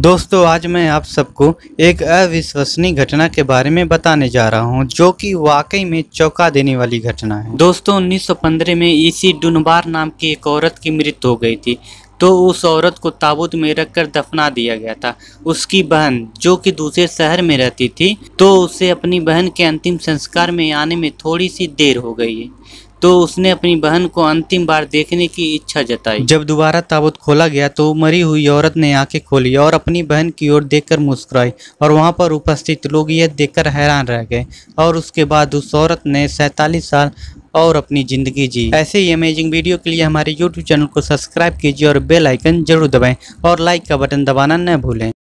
दोस्तों आज मैं आप सबको एक अविश्वसनीय घटना के बारे में बताने जा रहा हूं जो कि वाकई में चौंका देने वाली घटना है दोस्तों 1915 में इसी डुनबार नाम की एक औरत की मृत्यु हो गई थी तो उस औरत को ताबूत में रखकर दफना दिया गया था उसकी बहन जो कि दूसरे शहर में रहती थी तो उसे अपनी बहन के अंतिम संस्कार में आने में थोड़ी सी देर हो गई तो उसने अपनी बहन को अंतिम बार देखने की इच्छा जताई जब दोबारा ताबूत खोला गया तो मरी हुई औरत ने आंखें खोली और अपनी बहन की ओर देखकर मुस्कुराई और वहां पर उपस्थित लोग यह देखकर हैरान रह गए और उसके बाद उस औरत ने सैतालीस साल और अपनी ज़िंदगी जी ऐसे ही अमेजिंग वीडियो के लिए हमारे यूट्यूब चैनल को सब्सक्राइब कीजिए और बेलाइकन जरूर दबाए और लाइक का बटन दबाना न भूलें